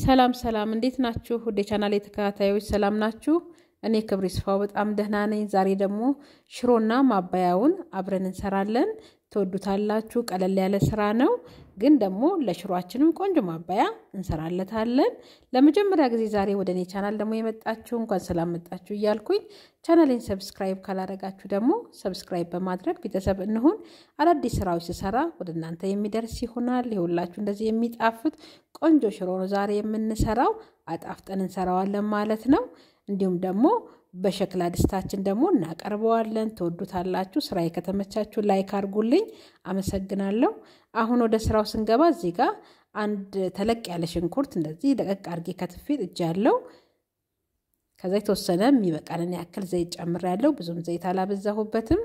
ሰላም ሰላም፣ እንዴት ናችሁ? ወደ ቻናል የተከታታዮች ሰላም ናችሁ? እኔ ክብር ይስፋው በጣም ደህና ነኝ። ዛሬ ደግሞ ሽሮና ማባያውን አብረን እንሰራለን። ትወዱታላችሁ። ቀለል ያለ ስራ ነው። ግን ደግሞ ለሽሯችንም ቆንጆ ማባያ እንሰራለታለን። ለመጀመሪያ ጊዜ ዛሬ ወደ እኔ ቻናል ደግሞ የመጣችሁ እንኳን ስላመጣችሁ እያልኩኝ ቻናሌን ሰብስክራይብ ካላረጋችሁ ደግሞ ሰብስክራይብ በማድረግ ቤተሰብ እንሁን። አዳዲስ ስራዎች ስሰራ ወደ እናንተ የሚደርስ ይሆናል። ይሁላችሁ እንደዚህ የሚጣፍጥ ቆንጆ ሽሮ ነው ዛሬ የምንሰራው። አጣፍጠን እንሰራዋለን ማለት ነው። እንዲሁም ደግሞ በሸክላ ድስታችን ደግሞ እናቀርበዋለን። ትወዱታላችሁ። ስራ ከተመቻችሁ ላይክ አድርጉልኝ። አመሰግናለሁ። አሁን ወደ ስራው ስንገባ እዚህ ጋር አንድ ተለቅ ያለ ሽንኩርት እንደዚህ ደቀቅ አድርጌ ከትፌ ጥጃለሁ። ከዛ የተወሰነ የሚበቃንን ያክል ዘይት ጨምሬያለሁ። ብዙም ዘይት አላበዛሁበትም።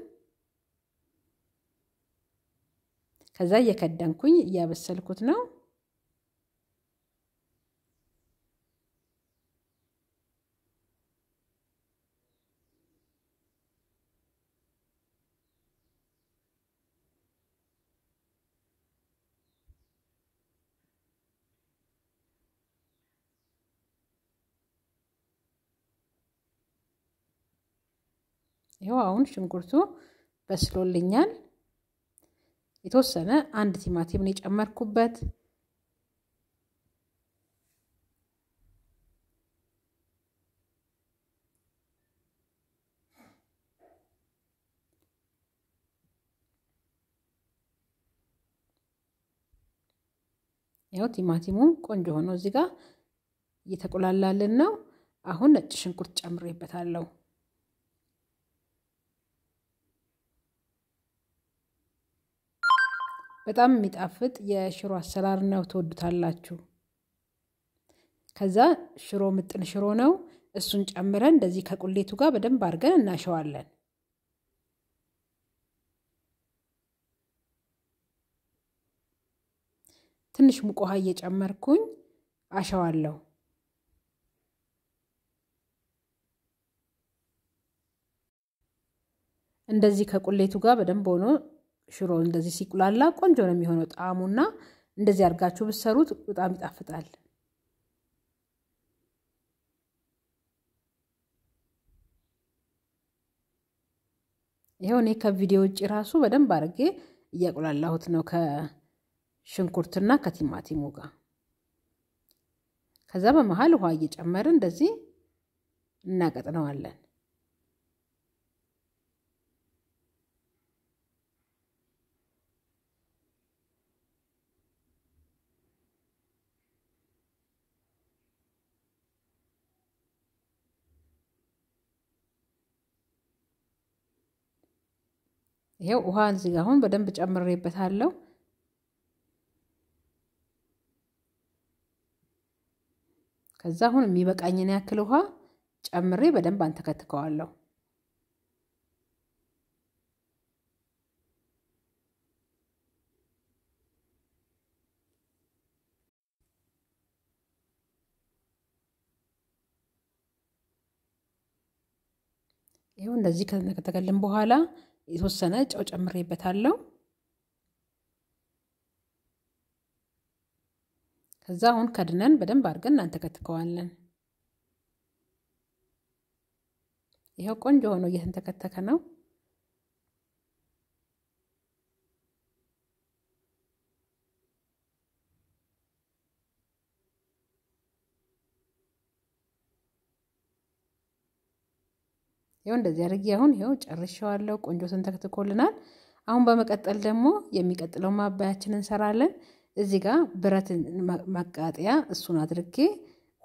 ከዛ እየከደንኩኝ እያበሰልኩት ነው። ይኸው አሁን ሽንኩርቱ በስሎልኛል። የተወሰነ አንድ ቲማቲም ነው የጨመርኩበት። ያው ቲማቲሙ ቆንጆ ሆኖ እዚህ ጋር እየተቆላላልን ነው። አሁን ነጭ ሽንኩርት ጨምሬበታለሁ። በጣም የሚጣፍጥ የሽሮ አሰራር ነው። ትወዱታላችሁ። ከዛ ሽሮ ምጥን ሽሮ ነው። እሱን ጨምረን እንደዚህ ከቁሌቱ ጋር በደንብ አድርገን እናሸዋለን። ትንሽ ሙቅ ውሃ እየጨመርኩኝ አሸዋለሁ። እንደዚህ ከቁሌቱ ጋር በደንብ ሆኖ ሽሮ እንደዚህ ሲቁላላ ቆንጆ ነው የሚሆነው ጣዕሙና እንደዚህ አድርጋችሁ ብትሰሩት በጣም ይጣፍጣል። ይኸው እኔ ከቪዲዮ ውጭ ራሱ በደንብ አድርጌ እያቁላላሁት ነው ከሽንኩርትና ከቲማቲሙ ጋር። ከዛ በመሀል ውሃ እየጨመርን እንደዚህ እናቀጥነዋለን። ይሄው ውሃ እዚህ ጋር አሁን በደንብ ጨምሬበታለሁ። ከዛ አሁን የሚበቃኝን ያክል ውሃ ጨምሬ በደንብ አንተከትከዋለሁ። ይኸው እንደዚህ ከተከተከልን በኋላ የተወሰነ ጨው ጨምሬበታለሁ። ከዛ አሁን ከድነን በደንብ አድርገን እናንተከትከዋለን። ይኸው ቆንጆ ሆኖ እየተንተከተከ ነው። ይኸው እንደዚህ አድርጌ አሁን ይኸው ጨርሼዋለሁ። ቆንጆ ተንተክትኮልናል። አሁን በመቀጠል ደግሞ የሚቀጥለው ማባያችን እንሰራለን። እዚህ ጋር ብረት ማቃጠያ እሱን አድርጌ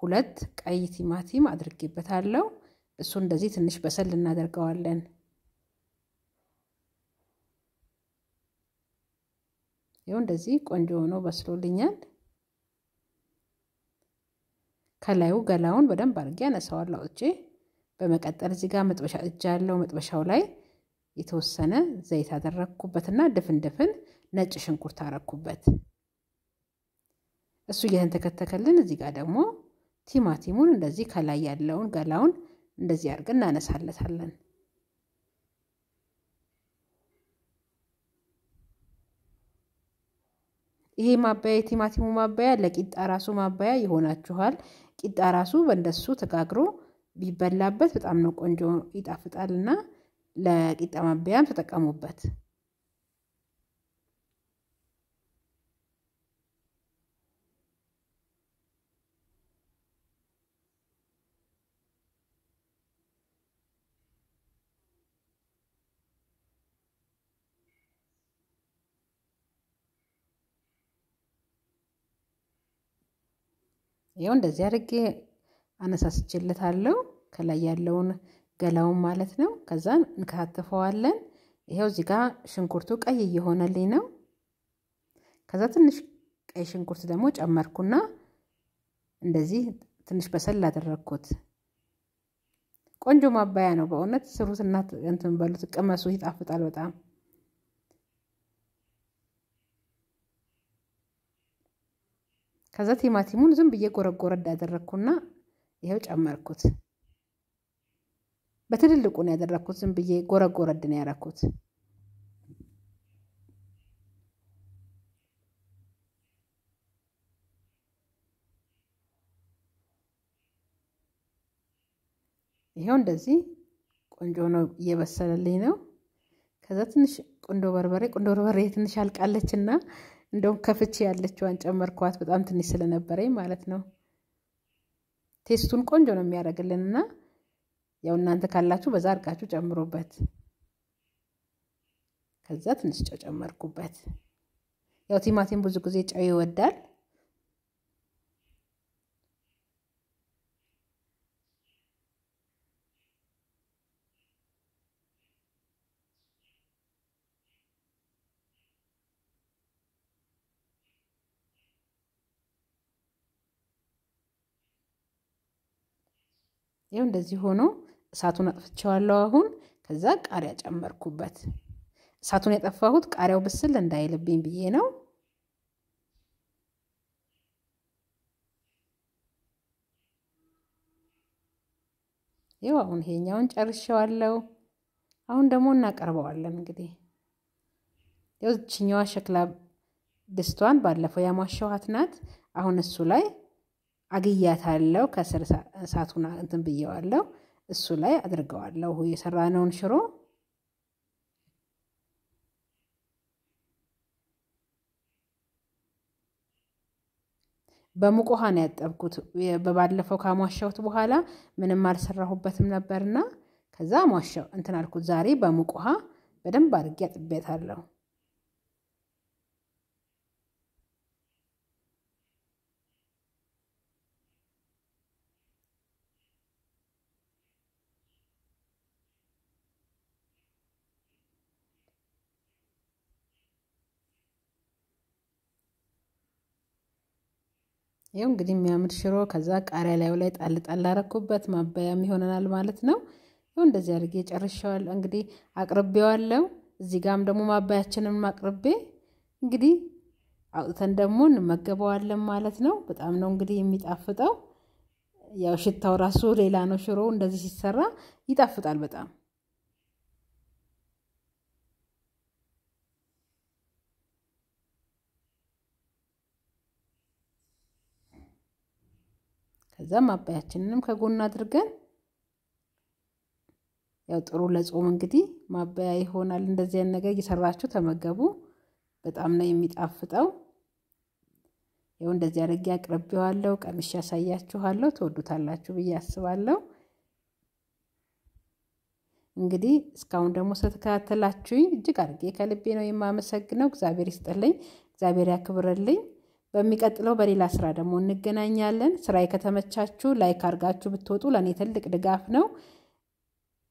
ሁለት ቀይ ቲማቲም አድርጌበታለሁ። እሱ እንደዚህ ትንሽ በሰል እናደርገዋለን። ይኸው እንደዚህ ቆንጆ ሆኖ በስሎልኛል። ከላዩ ገላውን በደንብ አድርጌ አነሳዋለሁ እቼ በመቀጠል እዚህ ጋር መጥበሻ እጅ ያለው መጥበሻው ላይ የተወሰነ ዘይት አደረግኩበትና ድፍን ድፍን ነጭ ሽንኩርት አረግኩበት። እሱ እየተንተከተከልን እዚህ ጋር ደግሞ ቲማቲሙን እንደዚህ ከላይ ያለውን ገላውን እንደዚህ አድርገን እናነሳለታለን። ይሄ ማባያ የቲማቲሙ ማባያ ለቂጣ ራሱ ማባያ ይሆናችኋል። ቂጣ ራሱ በእንደሱ ተጋግሮ ቢበላበት በጣም ነው ቆንጆ ይጣፍጣል እና ለቂጣ ማበያም ተጠቀሙበት። ይኸው እንደዚህ አድርጌ አነሳስችለታለሁ ከላይ ያለውን ገላውን ማለት ነው። ከዛ እንከታተፈዋለን። ይኸው እዚህ ጋር ሽንኩርቱ ቀይ እየሆነልኝ ነው። ከዛ ትንሽ ቀይ ሽንኩርት ደግሞ ጨመርኩና እንደዚህ ትንሽ በሰል አደረግኩት። ቆንጆ ማባያ ነው በእውነት ስሩትና እንትን በሉት፣ ቅመሱ፣ ይጣፍጣል በጣም ከዛ ቲማቲሙን ዝም ብዬ ጎረጎረ አደረግኩና ይኸው ጨመርኩት። በትልልቁ ነው ያደረግኩት። ዝም ብዬ ጎረጎረድ ነው ያደረግኩት። ይኸው እንደዚህ ቆንጆ ነው፣ እየበሰለልኝ ነው። ከዛ ትንሽ ቁንዶ በርበሬ ቁንዶ በርበሬ ትንሽ አልቃለች እና እንደውም ከፍቼ ያለችዋን ጨመርኳት፣ በጣም ትንሽ ስለነበረኝ ማለት ነው። ቴስቱን ቆንጆ ነው የሚያደርግልን እና ያው እናንተ ካላችሁ በዛ አድርጋችሁ ጨምሩበት። ከዛ ትንሽ ጨው ጨመርኩበት። ያው ቲማቲም ብዙ ጊዜ ጨው ይወዳል። ይኸው እንደዚህ ሆኖ እሳቱን አጥፍቼዋለሁ። አሁን ከዛ ቃሪያ ጨመርኩበት። እሳቱን የጠፋሁት ቃሪያው ብስል እንዳይልብኝ ብዬ ነው። ይኸው አሁን ይሄኛውን ጨርሼዋለሁ። አሁን ደግሞ እናቀርበዋለን። እንግዲህ ይኸው እችኛዋ ሸክላ ድስቷን ባለፈው ያሟሸኋት ናት። አሁን እሱ ላይ አግያታለሁ። ከስር እሳቱን እንትን ብየዋለሁ። እሱ ላይ አድርገዋለሁ የሰራነውን ሽሮ በሙቅ ውሃ ነው ያጠብኩት። በባለፈው ካሟሻሁት በኋላ ምንም አልሰራሁበትም ነበርና ከዛ ሟሻው እንትን አልኩት። ዛሬ በሙቅ ውሃ በደንብ አድርጌ አጥቤታለሁ። ይኸው እንግዲህ የሚያምር ሽሮ ከዛ ቃሪያ ላዩ ላይ ጣል ጣል አረኩበት ማባያም ይሆነናል ማለት ነው። ይኸው እንደዚህ አድርጌ ጨርሻዋል። እንግዲህ አቅርቤዋለሁ። እዚህ ጋም ደግሞ ማባያችንን አቅርቤ እንግዲህ አውጥተን ደግሞ እንመገበዋለን ማለት ነው። በጣም ነው እንግዲህ የሚጣፍጠው። ያው ሽታው ራሱ ሌላ ነው። ሽሮ እንደዚህ ሲሰራ ይጣፍጣል በጣም ከዛ ማባያችንንም ከጎን አድርገን ያው ጥሩ ለጾም እንግዲህ ማባያ ይሆናል። እንደዚህ አይነት ነገር እየሰራችሁ ተመገቡ። በጣም ነው የሚጣፍጠው። ያው እንደዚህ አድርጌ አቅርቤዋለሁ። ቀምሼ ያሳያችኋለሁ። ትወዱታላችሁ ብዬ አስባለሁ። እንግዲህ እስካሁን ደግሞ ስለተከታተላችሁኝ እጅግ አድርጌ ከልቤ ነው የማመሰግነው። እግዚአብሔር ይስጥልኝ፣ እግዚአብሔር ያክብርልኝ። በሚቀጥለው በሌላ ስራ ደግሞ እንገናኛለን። ስራ ከተመቻችሁ ላይክ አድርጋችሁ ብትወጡ ለእኔ ትልቅ ድጋፍ ነው።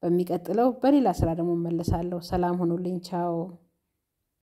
በሚቀጥለው በሌላ ስራ ደግሞ እመለሳለሁ። ሰላም ሁኑልኝ። ቻው